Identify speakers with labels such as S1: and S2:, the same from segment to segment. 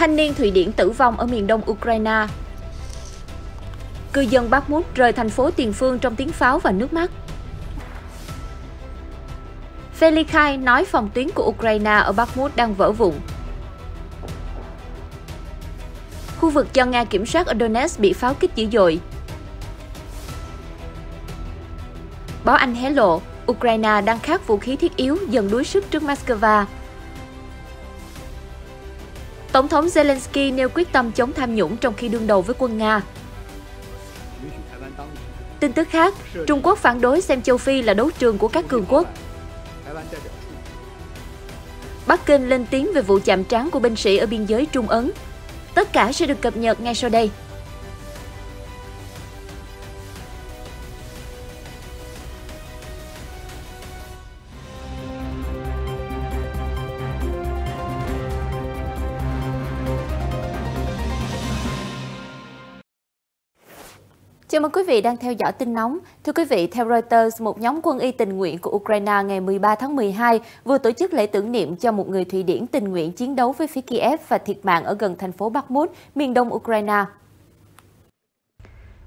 S1: Thanh niên Thụy Điển tử vong ở miền đông Ukraine. Cư dân Bakhmut rời thành phố Tiền Phương trong tiếng pháo và nước mắt. Velikhai nói phòng tuyến của Ukraine ở Bakhmut đang vỡ vụn. Khu vực do Nga kiểm soát ở Donetsk bị pháo kích dữ dội. Báo Anh hé lộ, Ukraine đang khát vũ khí thiết yếu dần đuối sức trước Moscow Tổng thống Zelensky nêu quyết tâm chống tham nhũng trong khi đương đầu với quân Nga. Tin tức khác, Trung Quốc phản đối xem châu Phi là đấu trường của các cường quốc. Bắc Kinh lên tiếng về vụ chạm trán của binh sĩ ở biên giới Trung Ấn. Tất cả sẽ được cập nhật ngay sau đây. Chào mừng quý vị đang theo dõi tin nóng. Thưa quý vị, theo Reuters, một nhóm quân y tình nguyện của Ukraine ngày 13 tháng 12 vừa tổ chức lễ tưởng niệm cho một người Thụy Điển tình nguyện chiến đấu với phía Kiev và thiệt mạng ở gần thành phố Bakhmut, miền đông Ukraine.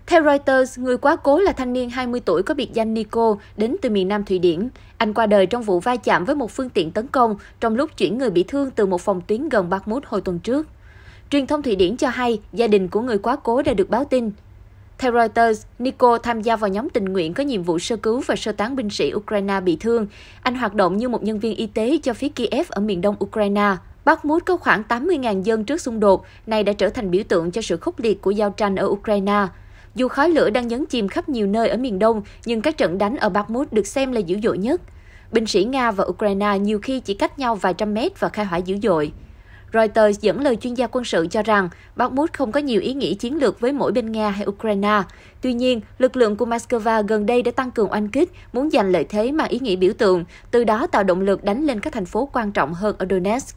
S1: Theo Reuters, người quá cố là thanh niên 20 tuổi có biệt danh Nico, đến từ miền Nam Thụy Điển. Anh qua đời trong vụ va chạm với một phương tiện tấn công trong lúc chuyển người bị thương từ một phòng tuyến gần Bakhmut hồi tuần trước. Truyền thông Thụy Điển cho hay gia đình của người quá cố đã được báo tin. Theo Reuters, Nico tham gia vào nhóm tình nguyện có nhiệm vụ sơ cứu và sơ tán binh sĩ Ukraine bị thương. Anh hoạt động như một nhân viên y tế cho phía Kiev ở miền đông Ukraine. Bakhmut có khoảng 80.000 dân trước xung đột, này đã trở thành biểu tượng cho sự khốc liệt của giao tranh ở Ukraine. Dù khói lửa đang nhấn chìm khắp nhiều nơi ở miền đông, nhưng các trận đánh ở Bakhmut được xem là dữ dội nhất. Binh sĩ Nga và Ukraine nhiều khi chỉ cách nhau vài trăm mét và khai hỏa dữ dội. Reuters dẫn lời chuyên gia quân sự cho rằng Bakhmut không có nhiều ý nghĩa chiến lược với mỗi bên Nga hay Ukraine. Tuy nhiên, lực lượng của Moscow gần đây đã tăng cường oanh kích, muốn giành lợi thế mang ý nghĩa biểu tượng, từ đó tạo động lực đánh lên các thành phố quan trọng hơn ở Donetsk.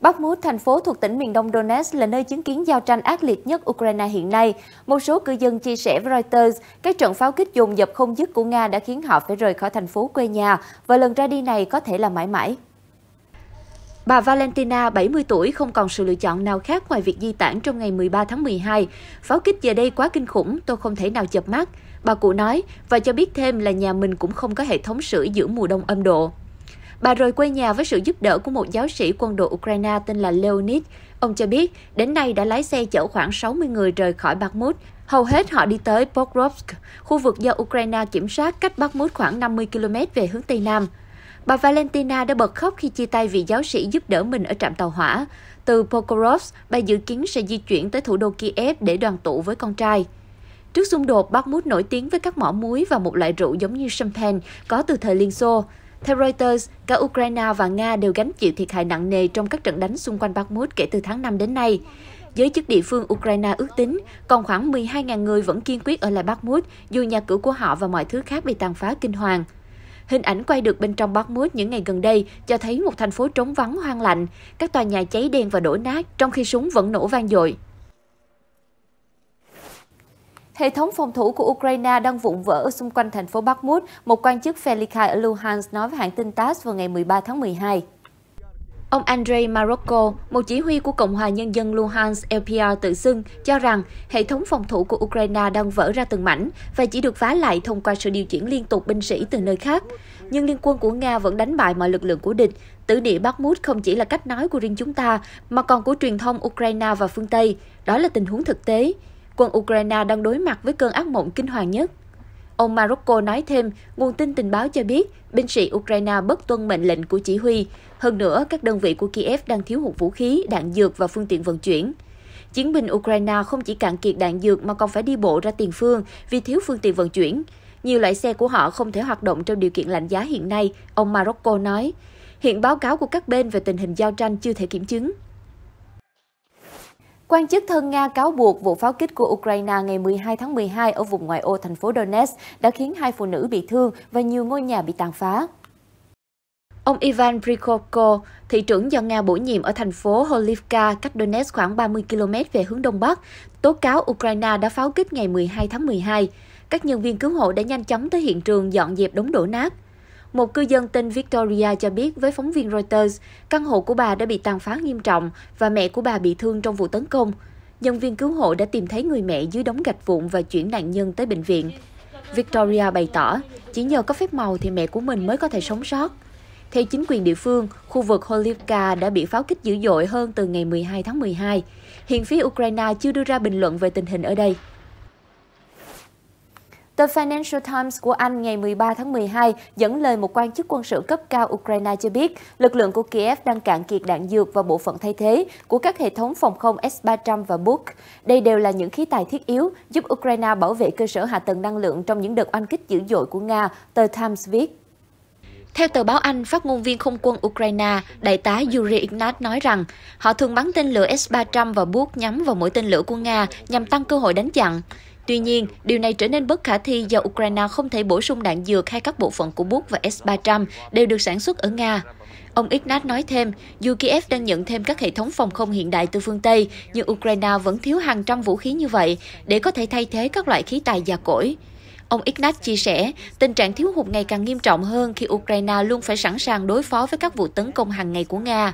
S1: Bakhmut, thành phố thuộc tỉnh miền đông Donetsk, là nơi chứng kiến giao tranh ác liệt nhất Ukraine hiện nay. Một số cư dân chia sẻ với Reuters, các trận pháo kích dồn dập không dứt của Nga đã khiến họ phải rời khỏi thành phố quê nhà, và lần ra đi này có thể là mãi mãi. Bà Valentina, 70 tuổi, không còn sự lựa chọn nào khác ngoài việc di tản trong ngày 13 tháng 12. Pháo kích giờ đây quá kinh khủng, tôi không thể nào chập mắt. Bà cụ nói và cho biết thêm là nhà mình cũng không có hệ thống sưởi giữa mùa đông âm độ. Bà rời quê nhà với sự giúp đỡ của một giáo sĩ quân đội Ukraine tên là Leonid. Ông cho biết, đến nay đã lái xe chở khoảng 60 người rời khỏi Bakhmut. Hầu hết họ đi tới Pokrovsk, khu vực do Ukraine kiểm soát cách Bakhmut khoảng 50 km về hướng Tây Nam. Bà Valentina đã bật khóc khi chia tay vị giáo sĩ giúp đỡ mình ở trạm tàu hỏa. Từ Pokrovsk, bà dự kiến sẽ di chuyển tới thủ đô Kiev để đoàn tụ với con trai. Trước xung đột, Bakhmut nổi tiếng với các mỏ muối và một loại rượu giống như champagne có từ thời Liên Xô. Theo Reuters, cả Ukraine và Nga đều gánh chịu thiệt hại nặng nề trong các trận đánh xung quanh Bakhmut kể từ tháng 5 đến nay. Giới chức địa phương Ukraine ước tính còn khoảng 12.000 người vẫn kiên quyết ở lại Bakhmut dù nhà cửa của họ và mọi thứ khác bị tàn phá kinh hoàng. Hình ảnh quay được bên trong Bakhmut những ngày gần đây cho thấy một thành phố trống vắng hoang lạnh, các tòa nhà cháy đen và đổ nát trong khi súng vẫn nổ vang dội. Hệ thống phòng thủ của Ukraine đang vụn vỡ xung quanh thành phố Bakhmut, một quan chức Felikai ở Luhansk nói với hãng tin TASS vào ngày 13 tháng 12. Ông Andrei Marocco, một chỉ huy của Cộng hòa Nhân dân Luhansk LPR tự xưng, cho rằng hệ thống phòng thủ của Ukraine đang vỡ ra từng mảnh và chỉ được phá lại thông qua sự điều chuyển liên tục binh sĩ từ nơi khác. Nhưng liên quân của Nga vẫn đánh bại mọi lực lượng của địch. Tử địa Bakhmut không chỉ là cách nói của riêng chúng ta, mà còn của truyền thông Ukraine và phương Tây. Đó là tình huống thực tế. Quân Ukraine đang đối mặt với cơn ác mộng kinh hoàng nhất. Ông Morocco nói thêm, nguồn tin tình báo cho biết binh sĩ Ukraine bất tuân mệnh lệnh của chỉ huy. Hơn nữa, các đơn vị của Kiev đang thiếu hụt vũ khí, đạn dược và phương tiện vận chuyển. Chiến binh Ukraine không chỉ cạn kiệt đạn dược mà còn phải đi bộ ra tiền phương vì thiếu phương tiện vận chuyển. Nhiều loại xe của họ không thể hoạt động trong điều kiện lạnh giá hiện nay, ông Morocco nói. Hiện báo cáo của các bên về tình hình giao tranh chưa thể kiểm chứng. Quan chức thân Nga cáo buộc vụ pháo kích của Ukraine ngày 12 tháng 12 ở vùng ngoại ô thành phố Donetsk đã khiến hai phụ nữ bị thương và nhiều ngôi nhà bị tàn phá. Ông Ivan Prikoko, thị trưởng do Nga bổ nhiệm ở thành phố Holivka, cách Donetsk khoảng 30 km về hướng Đông Bắc, tố cáo Ukraine đã pháo kích ngày 12 tháng 12. Các nhân viên cứu hộ đã nhanh chóng tới hiện trường dọn dẹp đống đổ nát. Một cư dân tên Victoria cho biết với phóng viên Reuters, căn hộ của bà đã bị tàn phá nghiêm trọng và mẹ của bà bị thương trong vụ tấn công. Nhân viên cứu hộ đã tìm thấy người mẹ dưới đống gạch vụn và chuyển nạn nhân tới bệnh viện. Victoria bày tỏ, chỉ nhờ có phép màu thì mẹ của mình mới có thể sống sót. Theo chính quyền địa phương, khu vực Holivka đã bị pháo kích dữ dội hơn từ ngày 12 tháng 12. Hiện phía Ukraine chưa đưa ra bình luận về tình hình ở đây. Tờ Financial Times của Anh ngày 13 tháng 12 dẫn lời một quan chức quân sự cấp cao Ukraine cho biết lực lượng của Kiev đang cạn kiệt đạn dược và bộ phận thay thế của các hệ thống phòng không S-300 và Buk. Đây đều là những khí tài thiết yếu giúp Ukraine bảo vệ cơ sở hạ tầng năng lượng trong những đợt oanh kích dữ dội của Nga, tờ Times viết. Theo tờ báo Anh, phát ngôn viên không quân Ukraine, đại tá Yuri Ignat nói rằng họ thường bắn tên lửa S-300 và Buk nhắm vào mỗi tên lửa của Nga nhằm tăng cơ hội đánh chặn. Tuy nhiên, điều này trở nên bất khả thi do Ukraine không thể bổ sung đạn dược hay các bộ phận của Buk và S-300 đều được sản xuất ở Nga. Ông Ignat nói thêm, dù Kiev đang nhận thêm các hệ thống phòng không hiện đại từ phương Tây, nhưng Ukraine vẫn thiếu hàng trăm vũ khí như vậy để có thể thay thế các loại khí tài già cỗi. Ông Ignat chia sẻ, tình trạng thiếu hụt ngày càng nghiêm trọng hơn khi Ukraine luôn phải sẵn sàng đối phó với các vụ tấn công hàng ngày của Nga.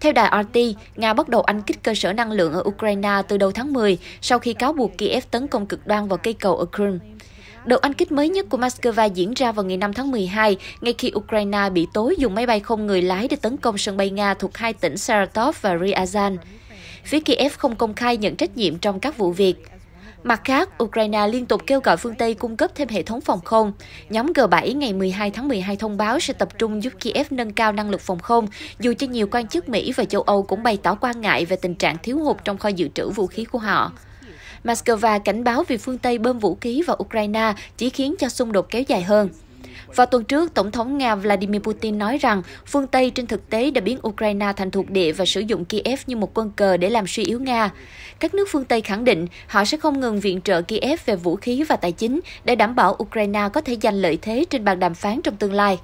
S1: Theo đài RT, Nga bắt đầu anh kích cơ sở năng lượng ở Ukraine từ đầu tháng 10 sau khi cáo buộc Kiev tấn công cực đoan vào cây cầu ở Crimea. Đợt anh kích mới nhất của Moscow diễn ra vào ngày 5 tháng 12, ngay khi Ukraine bị tối dùng máy bay không người lái để tấn công sân bay Nga thuộc hai tỉnh Saratov và Ryazan. Phía Kiev không công khai nhận trách nhiệm trong các vụ việc. Mặt khác, Ukraine liên tục kêu gọi phương Tây cung cấp thêm hệ thống phòng không. Nhóm G7 ngày 12 tháng 12 thông báo sẽ tập trung giúp Kiev nâng cao năng lực phòng không, dù cho nhiều quan chức Mỹ và châu Âu cũng bày tỏ quan ngại về tình trạng thiếu hụt trong kho dự trữ vũ khí của họ. Moscow cảnh báo việc phương Tây bơm vũ khí vào Ukraine chỉ khiến cho xung đột kéo dài hơn. Vào tuần trước, Tổng thống Nga Vladimir Putin nói rằng phương Tây trên thực tế đã biến Ukraine thành thuộc địa và sử dụng Kiev như một quân cờ để làm suy yếu Nga. Các nước phương Tây khẳng định họ sẽ không ngừng viện trợ Kiev về vũ khí và tài chính để đảm bảo Ukraine có thể giành lợi thế trên bàn đàm phán trong tương lai.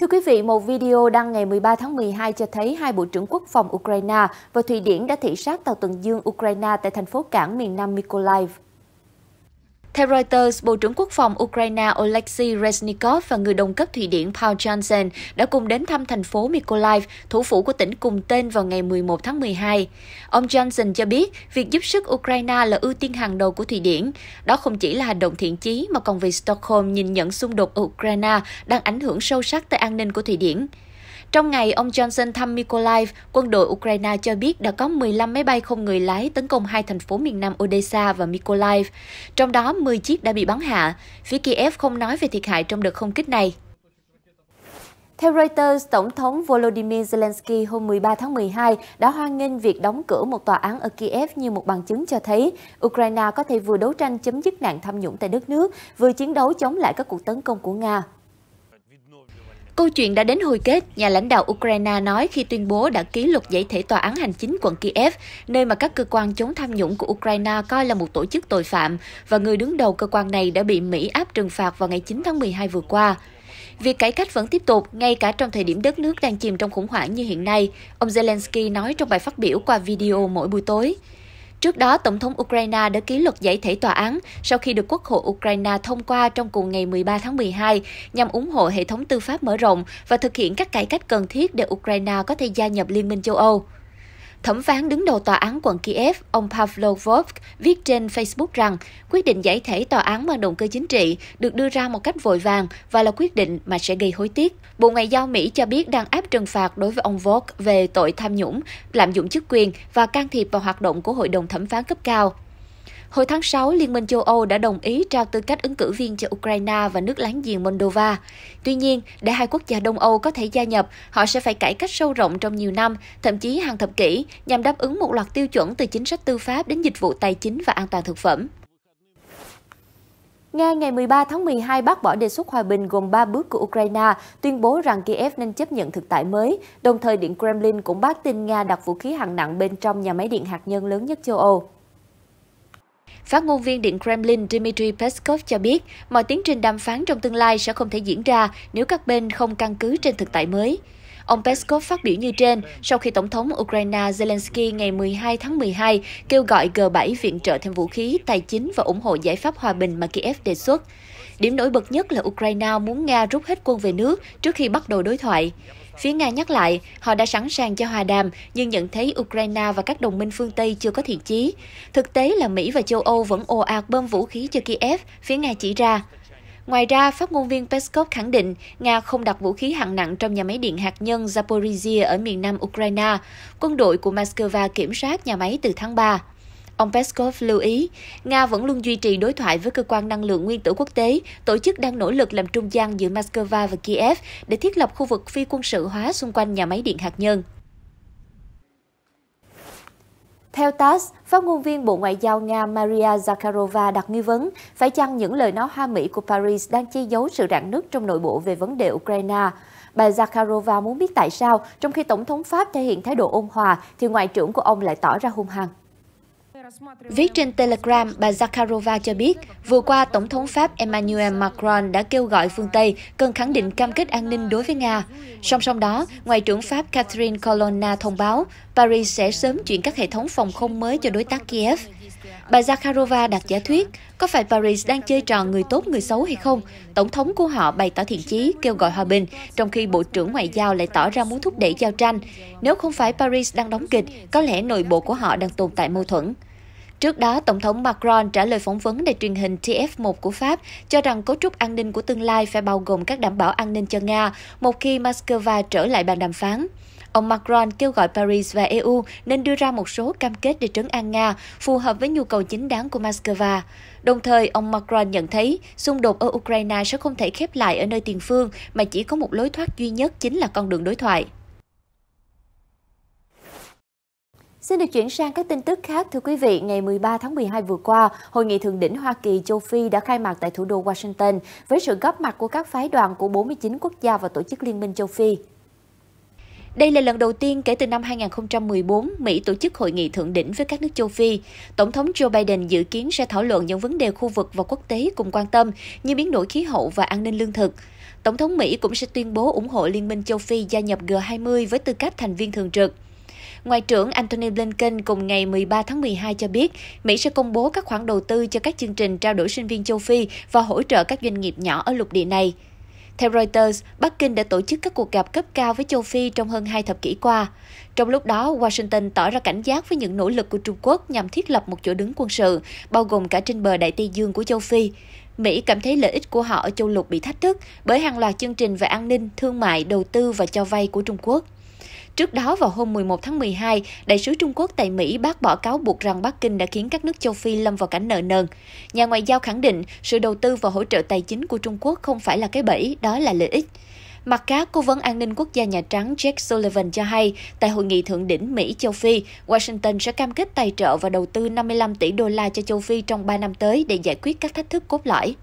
S1: Thưa quý vị, một video đăng ngày 13 tháng 12 cho thấy hai Bộ trưởng Quốc phòng Ukraine và Thụy Điển đã thị sát tàu tuần dương Ukraine tại thành phố cảng miền Nam Mykolaiv. Theo Reuters, Bộ trưởng Quốc phòng Ukraine Oleksiy Reznikov và người đồng cấp Thụy Điển Paul Johnson đã cùng đến thăm thành phố Mykolaiv, thủ phủ của tỉnh cùng tên vào ngày 11 tháng 12. Ông Johnson cho biết việc giúp sức Ukraine là ưu tiên hàng đầu của Thụy Điển. Đó không chỉ là hành động thiện chí mà còn vì Stockholm nhìn nhận xung đột ở Ukraine đang ảnh hưởng sâu sắc tới an ninh của Thụy Điển. Trong ngày, ông Johnson thăm Mykolaiv, quân đội Ukraine cho biết đã có 15 máy bay không người lái tấn công hai thành phố miền Nam Odessa và Mykolaiv, trong đó 10 chiếc đã bị bắn hạ. Phía Kiev không nói về thiệt hại trong đợt không kích này. Theo Reuters, Tổng thống Volodymyr Zelensky hôm 13 tháng 12 đã hoan nghênh việc đóng cửa một tòa án ở Kiev như một bằng chứng cho thấy Ukraine có thể vừa đấu tranh chấm dứt nạn tham nhũng tại đất nước, vừa chiến đấu chống lại các cuộc tấn công của Nga. Câu chuyện đã đến hồi kết, nhà lãnh đạo Ukraine nói khi tuyên bố đã ký luật giải thể tòa án hành chính quận Kiev, nơi mà các cơ quan chống tham nhũng của Ukraine coi là một tổ chức tội phạm và người đứng đầu cơ quan này đã bị Mỹ áp trừng phạt vào ngày 9 tháng 12 vừa qua. Việc cải cách vẫn tiếp tục, ngay cả trong thời điểm đất nước đang chìm trong khủng hoảng như hiện nay, ông Zelensky nói trong bài phát biểu qua video mỗi buổi tối. Trước đó, Tổng thống Ukraine đã ký luật giải thể tòa án sau khi được Quốc hội Ukraine thông qua trong cùng ngày 13 tháng 12 nhằm ủng hộ hệ thống tư pháp mở rộng và thực hiện các cải cách cần thiết để Ukraine có thể gia nhập Liên minh châu Âu. Thẩm phán đứng đầu tòa án quận Kiev, ông Pavlo Vov, viết trên Facebook rằng quyết định giải thể tòa án mang động cơ chính trị được đưa ra một cách vội vàng và là quyết định mà sẽ gây hối tiếc. Bộ Ngoại giao Mỹ cho biết đang áp trừng phạt đối với ông Vov về tội tham nhũng, lạm dụng chức quyền và can thiệp vào hoạt động của Hội đồng Thẩm phán cấp cao. Hồi tháng 6, Liên minh châu Âu đã đồng ý trao tư cách ứng cử viên cho Ukraine và nước láng giềng Moldova. Tuy nhiên, để hai quốc gia Đông Âu có thể gia nhập, họ sẽ phải cải cách sâu rộng trong nhiều năm, thậm chí hàng thập kỷ, nhằm đáp ứng một loạt tiêu chuẩn từ chính sách tư pháp đến dịch vụ tài chính và an toàn thực phẩm. Nga ngày 13 tháng 12 bác bỏ đề xuất hòa bình gồm 3 bước của Ukraine, tuyên bố rằng Kiev nên chấp nhận thực tại mới. Đồng thời, Điện Kremlin cũng bác tin Nga đặt vũ khí hạng nặng bên trong nhà máy điện hạt nhân lớn nhất châu Âu. Phát ngôn viên Điện Kremlin Dmitry Peskov cho biết, mọi tiến trình đàm phán trong tương lai sẽ không thể diễn ra nếu các bên không căn cứ trên thực tại mới. Ông Peskov phát biểu như trên sau khi Tổng thống Ukraine Zelensky ngày 12 tháng 12 kêu gọi G7 viện trợ thêm vũ khí, tài chính và ủng hộ giải pháp hòa bình mà Kiev đề xuất. Điểm nổi bật nhất là Ukraine muốn Nga rút hết quân về nước trước khi bắt đầu đối thoại. Phía Nga nhắc lại, họ đã sẵn sàng cho hòa đàm nhưng nhận thấy Ukraine và các đồng minh phương Tây chưa có thiện chí. Thực tế là Mỹ và châu Âu vẫn ồ ạt bơm vũ khí cho Kiev, phía Nga chỉ ra. Ngoài ra, phát ngôn viên Peskov khẳng định Nga không đặt vũ khí hạng nặng trong nhà máy điện hạt nhân Zaporizhia ở miền nam Ukraine. Quân đội của Moscow kiểm soát nhà máy từ tháng 3. Ông Peskov lưu ý, Nga vẫn luôn duy trì đối thoại với cơ quan năng lượng nguyên tử quốc tế, tổ chức đang nỗ lực làm trung gian giữa Moscow và Kiev để thiết lập khu vực phi quân sự hóa xung quanh nhà máy điện hạt nhân. Theo TASS, phát ngôn viên Bộ Ngoại giao Nga Maria Zakharova đặt nghi vấn phải chăng những lời nói hoa mỹ của Paris đang che giấu sự rạn nứt trong nội bộ về vấn đề Ukraine. Bà Zakharova muốn biết tại sao, trong khi Tổng thống Pháp thể hiện thái độ ôn hòa, thì Ngoại trưởng của ông lại tỏ ra hung hăng. Viết trên Telegram, bà Zakharova cho biết, vừa qua Tổng thống Pháp Emmanuel Macron đã kêu gọi phương Tây cần khẳng định cam kết an ninh đối với Nga. Song song đó, Ngoại trưởng Pháp Catherine Colonna thông báo Paris sẽ sớm chuyển các hệ thống phòng không mới cho đối tác Kiev. Bà Zakharova đặt giả thuyết, có phải Paris đang chơi trò người tốt người xấu hay không? Tổng thống của họ bày tỏ thiện chí, kêu gọi hòa bình, trong khi Bộ trưởng Ngoại giao lại tỏ ra muốn thúc đẩy giao tranh. Nếu không phải Paris đang đóng kịch, có lẽ nội bộ của họ đang tồn tại mâu thuẫn. Trước đó, Tổng thống Macron trả lời phỏng vấn đài truyền hình TF1 của Pháp cho rằng cấu trúc an ninh của tương lai phải bao gồm các đảm bảo an ninh cho Nga một khi Moscow trở lại bàn đàm phán. Ông Macron kêu gọi Paris và EU nên đưa ra một số cam kết để trấn an Nga phù hợp với nhu cầu chính đáng của Moscow. Đồng thời, ông Macron nhận thấy xung đột ở Ukraine sẽ không thể khép lại ở nơi tiền phương mà chỉ có một lối thoát duy nhất chính là con đường đối thoại. Xin được chuyển sang các tin tức khác thưa quý vị, ngày 13 tháng 12 vừa qua, Hội nghị Thượng đỉnh Hoa Kỳ châu Phi đã khai mạc tại thủ đô Washington với sự góp mặt của các phái đoàn của 49 quốc gia và tổ chức Liên minh châu Phi. Đây là lần đầu tiên kể từ năm 2014, Mỹ tổ chức hội nghị thượng đỉnh với các nước châu Phi. Tổng thống Joe Biden dự kiến sẽ thảo luận những vấn đề khu vực và quốc tế cùng quan tâm như biến đổi khí hậu và an ninh lương thực. Tổng thống Mỹ cũng sẽ tuyên bố ủng hộ Liên minh châu Phi gia nhập G20 với tư cách thành viên thường trực. Ngoại trưởng Antony Blinken cùng ngày 13 tháng 12 cho biết, Mỹ sẽ công bố các khoản đầu tư cho các chương trình trao đổi sinh viên châu Phi và hỗ trợ các doanh nghiệp nhỏ ở lục địa này. Theo Reuters, Bắc Kinh đã tổ chức các cuộc gặp cấp cao với châu Phi trong hơn hai thập kỷ qua. Trong lúc đó, Washington tỏ ra cảnh giác với những nỗ lực của Trung Quốc nhằm thiết lập một chỗ đứng quân sự, bao gồm cả trên bờ Đại Tây Dương của châu Phi. Mỹ cảm thấy lợi ích của họ ở châu lục bị thách thức bởi hàng loạt chương trình về an ninh, thương mại, đầu tư và cho vay của Trung Quốc. Trước đó vào hôm 11 tháng 12, đại sứ Trung Quốc tại Mỹ bác bỏ cáo buộc rằng Bắc Kinh đã khiến các nước châu Phi lâm vào cảnh nợ nần. Nhà ngoại giao khẳng định sự đầu tư và hỗ trợ tài chính của Trung Quốc không phải là cái bẫy, đó là lợi ích. Mặt khác, Cố vấn An ninh Quốc gia Nhà Trắng Jack Sullivan cho hay, tại hội nghị thượng đỉnh Mỹ-Châu Phi, Washington sẽ cam kết tài trợ và đầu tư 55 tỷ đô la cho châu Phi trong 3 năm tới để giải quyết các thách thức cốt lõi.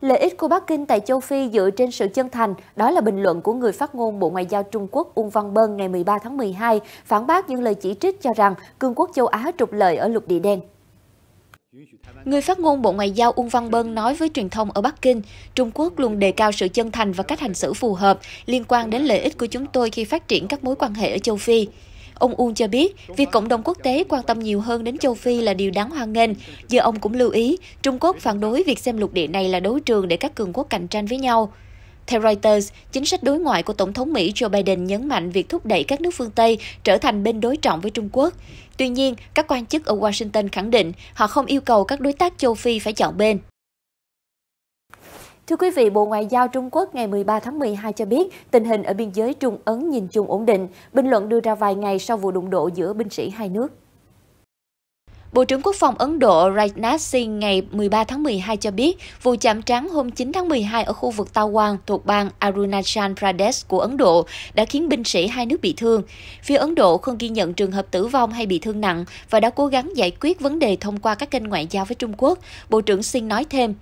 S1: Lợi ích của Bắc Kinh tại châu Phi dựa trên sự chân thành, đó là bình luận của người phát ngôn Bộ Ngoại giao Trung Quốc Uông Văn Bân ngày 13 tháng 12, phản bác những lời chỉ trích cho rằng cường quốc châu Á trục lợi ở lục địa đen. Người phát ngôn Bộ Ngoại giao Uông Văn Bân nói với truyền thông ở Bắc Kinh, Trung Quốc luôn đề cao sự chân thành và cách hành xử phù hợp liên quan đến lợi ích của chúng tôi khi phát triển các mối quan hệ ở châu Phi. Ông Uông cho biết, việc cộng đồng quốc tế quan tâm nhiều hơn đến châu Phi là điều đáng hoan nghênh. Giờ ông cũng lưu ý, Trung Quốc phản đối việc xem lục địa này là đấu trường để các cường quốc cạnh tranh với nhau. Theo Reuters, chính sách đối ngoại của Tổng thống Mỹ Joe Biden nhấn mạnh việc thúc đẩy các nước phương Tây trở thành bên đối trọng với Trung Quốc. Tuy nhiên, các quan chức ở Washington khẳng định họ không yêu cầu các đối tác châu Phi phải chọn bên. Thưa quý vị, Bộ Ngoại giao Trung Quốc ngày 13 tháng 12 cho biết tình hình ở biên giới Trung Ấn nhìn chung ổn định, bình luận đưa ra vài ngày sau vụ đụng độ giữa binh sĩ hai nước. Bộ trưởng Quốc phòng Ấn Độ Rajnath Singh ngày 13 tháng 12 cho biết, vụ chạm trán hôm 9 tháng 12 ở khu vực Tawang thuộc bang Arunachal Pradesh của Ấn Độ đã khiến binh sĩ hai nước bị thương. Phía Ấn Độ không ghi nhận trường hợp tử vong hay bị thương nặng và đã cố gắng giải quyết vấn đề thông qua các kênh ngoại giao với Trung Quốc, Bộ trưởng Singh nói thêm.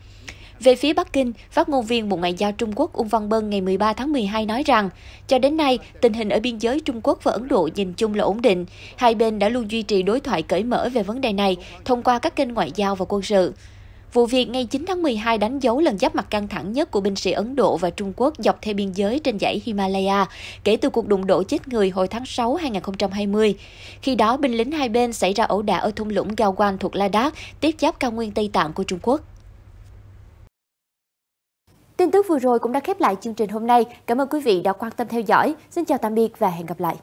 S1: Về phía Bắc Kinh, phát ngôn viên Bộ Ngoại giao Trung Quốc Ung Văn Bân ngày 13 tháng 12 nói rằng, cho đến nay, tình hình ở biên giới Trung Quốc và Ấn Độ nhìn chung là ổn định. Hai bên đã luôn duy trì đối thoại cởi mở về vấn đề này thông qua các kênh ngoại giao và quân sự. Vụ việc ngày 9 tháng 12 đánh dấu lần giáp mặt căng thẳng nhất của binh sĩ Ấn Độ và Trung Quốc dọc theo biên giới trên dãy Himalaya kể từ cuộc đụng độ chết người hồi tháng 6 năm 2020. Khi đó, binh lính hai bên xảy ra ẩu đả ở thung lũng Gawan thuộc Ladakh, tiếp giáp cao nguyên Tây Tạng của Trung Quốc. Tin tức vừa rồi cũng đã khép lại chương trình hôm nay. Cảm ơn quý vị đã quan tâm theo dõi. Xin chào tạm biệt và hẹn gặp lại.